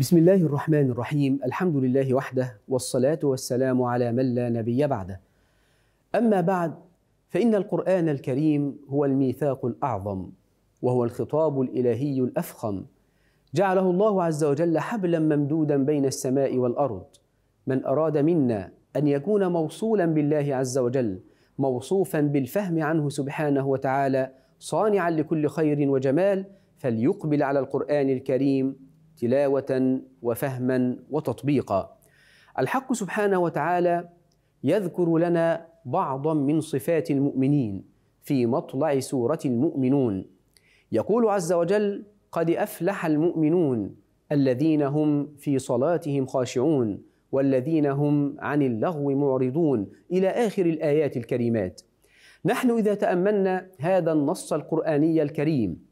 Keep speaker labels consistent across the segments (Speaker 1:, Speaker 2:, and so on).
Speaker 1: بسم الله الرحمن الرحيم الحمد لله وحده والصلاة والسلام على من لا نبي بعده أما بعد فإن القرآن الكريم هو الميثاق الأعظم وهو الخطاب الإلهي الأفخم جعله الله عز وجل حبلا ممدودا بين السماء والأرض من أراد منا أن يكون موصولا بالله عز وجل موصوفا بالفهم عنه سبحانه وتعالى صانعا لكل خير وجمال فليقبل على القرآن الكريم تلاوه وفهما وتطبيقا الحق سبحانه وتعالى يذكر لنا بعضا من صفات المؤمنين في مطلع سوره المؤمنون يقول عز وجل قد افلح المؤمنون الذين هم في صلاتهم خاشعون والذين هم عن اللغو معرضون الى اخر الايات الكريمات نحن اذا تاملنا هذا النص القراني الكريم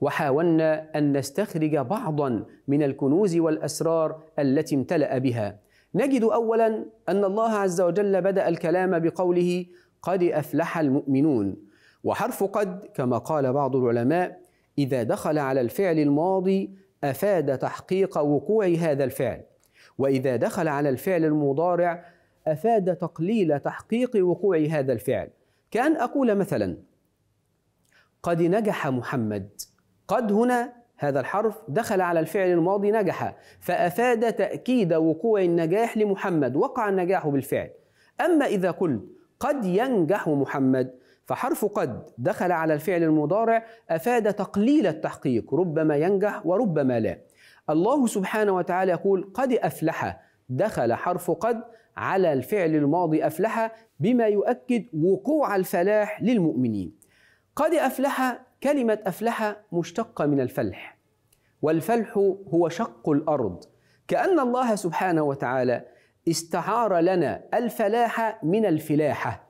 Speaker 1: وحاولنا أن نستخرج بعضا من الكنوز والأسرار التي امتلأ بها نجد أولا أن الله عز وجل بدأ الكلام بقوله قد أفلح المؤمنون وحرف قد كما قال بعض العلماء إذا دخل على الفعل الماضي أفاد تحقيق وقوع هذا الفعل وإذا دخل على الفعل المضارع أفاد تقليل تحقيق وقوع هذا الفعل كأن أقول مثلا قد نجح محمد قد هنا هذا الحرف دخل على الفعل الماضي نجح فأفاد تأكيد وقوع النجاح لمحمد وقع النجاح بالفعل أما إذا قلت قد ينجح محمد فحرف قد دخل على الفعل المضارع أفاد تقليل التحقيق ربما ينجح وربما لا الله سبحانه وتعالى يقول قد أفلح دخل حرف قد على الفعل الماضي أفلح بما يؤكد وقوع الفلاح للمؤمنين قد أفلح كلمة أفلح مشتقة من الفلح والفلح هو شق الأرض كأن الله سبحانه وتعالى استعار لنا الفلاح من الفلاحة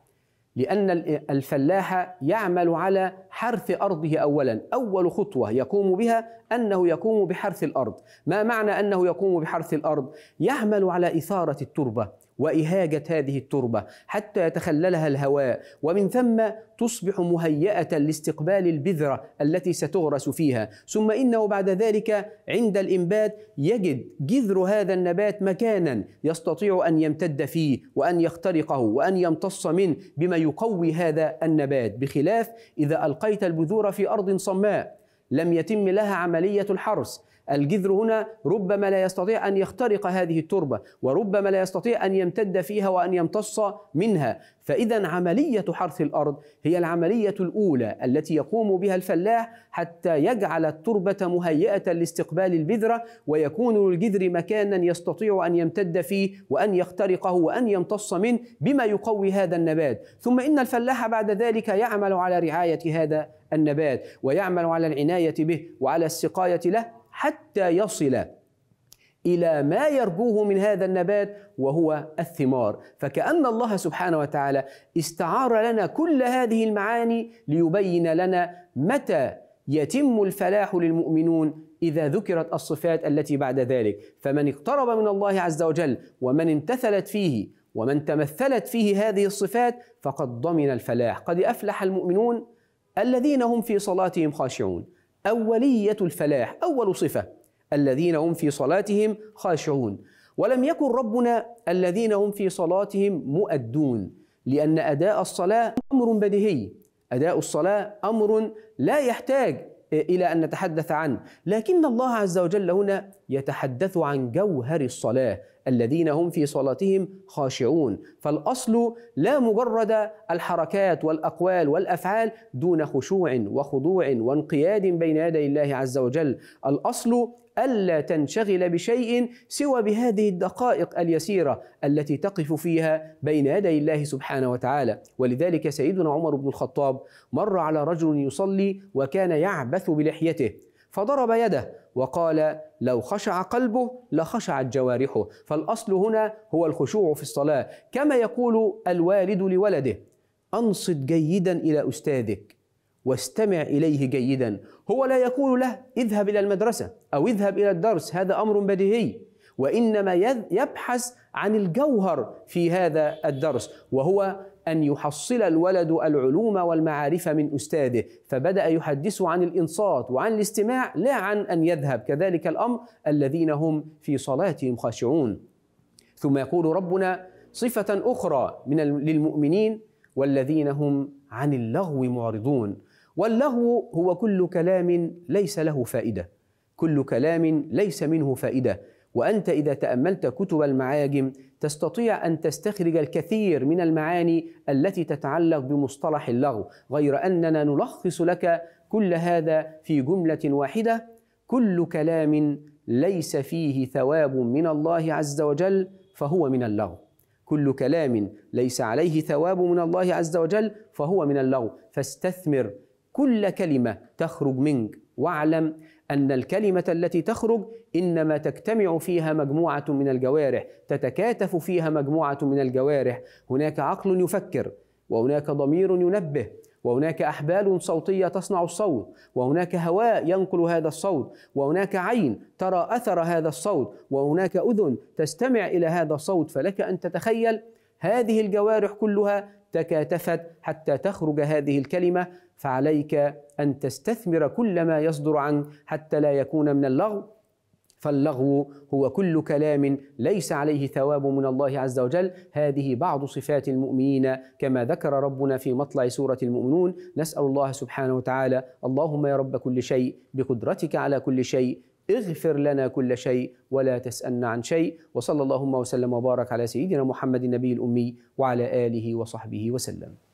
Speaker 1: لأن الفلاح يعمل على حرث أرضه أولا أول خطوة يقوم بها أنه يقوم بحرث الأرض ما معنى أنه يقوم بحرث الأرض؟ يعمل على إثارة التربة وإهاجة هذه التربة حتى يتخللها الهواء ومن ثم تصبح مهيئة لاستقبال البذرة التي ستغرس فيها ثم إنه بعد ذلك عند الإنبات يجد جذر هذا النبات مكانا يستطيع أن يمتد فيه وأن يخترقه وأن يمتص منه بما يقوي هذا النبات بخلاف إذا ألقى لقيت البذور في أرض صماء لم يتم لها عملية الحرث الجذر هنا ربما لا يستطيع أن يخترق هذه التربة وربما لا يستطيع أن يمتد فيها وأن يمتص منها فإذا عملية حرث الأرض هي العملية الأولى التي يقوم بها الفلاح حتى يجعل التربة مهيئة لاستقبال البذرة ويكون للجذر مكانا يستطيع أن يمتد فيه وأن يخترقه وأن يمتص منه بما يقوي هذا النبات ثم إن الفلاح بعد ذلك يعمل على رعاية هذا النبات ويعمل على العناية به وعلى السقاية له حتى يصل الى ما يرجوه من هذا النبات وهو الثمار فكان الله سبحانه وتعالى استعار لنا كل هذه المعاني ليبين لنا متى يتم الفلاح للمؤمنون اذا ذكرت الصفات التي بعد ذلك فمن اقترب من الله عز وجل ومن امتثلت فيه ومن تمثلت فيه هذه الصفات فقد ضمن الفلاح قد افلح المؤمنون الذين هم في صلاتهم خاشعون أولية الفلاح أول صفة الذين هم في صلاتهم خاشعون ولم يكن ربنا الذين هم في صلاتهم مؤدون لأن أداء الصلاة أمر بديهي أداء الصلاة أمر لا يحتاج إلى أن نتحدث عنه لكن الله عز وجل هنا يتحدث عن جوهر الصلاة الذين هم في صلاتهم خاشعون فالأصل لا مجرد الحركات والأقوال والأفعال دون خشوع وخضوع وانقياد بين يدي الله عز وجل الأصل ألا تنشغل بشيء سوى بهذه الدقائق اليسيرة التي تقف فيها بين يدي الله سبحانه وتعالى ولذلك سيدنا عمر بن الخطاب مر على رجل يصلي وكان يعبث بلحيته فضرب يده وقال لو خشع قلبه لخشعت جوارحه فالأصل هنا هو الخشوع في الصلاة كما يقول الوالد لولده أنصت جيدا إلى أستاذك واستمع إليه جيدا هو لا يقول له اذهب إلى المدرسة أو اذهب إلى الدرس هذا أمر بديهي وإنما يبحث عن الجوهر في هذا الدرس وهو أن يحصل الولد العلوم والمعارف من أستاذه فبدأ يحدث عن الإنصات وعن الاستماع لا عن أن يذهب كذلك الأمر الذين هم في صلاتهم خاشعون ثم يقول ربنا صفة أخرى من للمؤمنين والذين هم عن اللغو معرضون واللهو هو كل كلام ليس له فائده كل كلام ليس منه فائده وانت اذا تاملت كتب المعاجم تستطيع ان تستخرج الكثير من المعاني التي تتعلق بمصطلح اللغو غير اننا نلخص لك كل هذا في جمله واحده كل كلام ليس فيه ثواب من الله عز وجل فهو من اللغو كل كلام ليس عليه ثواب من الله عز وجل فهو من اللغو فاستثمر كل كلمة تخرج منك واعلم أن الكلمة التي تخرج إنما تجتمع فيها مجموعة من الجوارح تتكاتف فيها مجموعة من الجوارح هناك عقل يفكر وهناك ضمير ينبه وهناك احبال صوتيه تصنع الصوت وهناك هواء ينقل هذا الصوت وهناك عين ترى اثر هذا الصوت وهناك اذن تستمع الى هذا الصوت فلك ان تتخيل هذه الجوارح كلها تكاتفت حتى تخرج هذه الكلمه فعليك ان تستثمر كل ما يصدر عنك حتى لا يكون من اللغو فاللغو هو كل كلام ليس عليه ثواب من الله عز وجل هذه بعض صفات المؤمنين كما ذكر ربنا في مطلع سورة المؤمنون نسأل الله سبحانه وتعالى اللهم يا رب كل شيء بقدرتك على كل شيء اغفر لنا كل شيء ولا تسألنا عن شيء وصلى اللهم وسلم وبارك على سيدنا محمد النبي الأمي وعلى آله وصحبه وسلم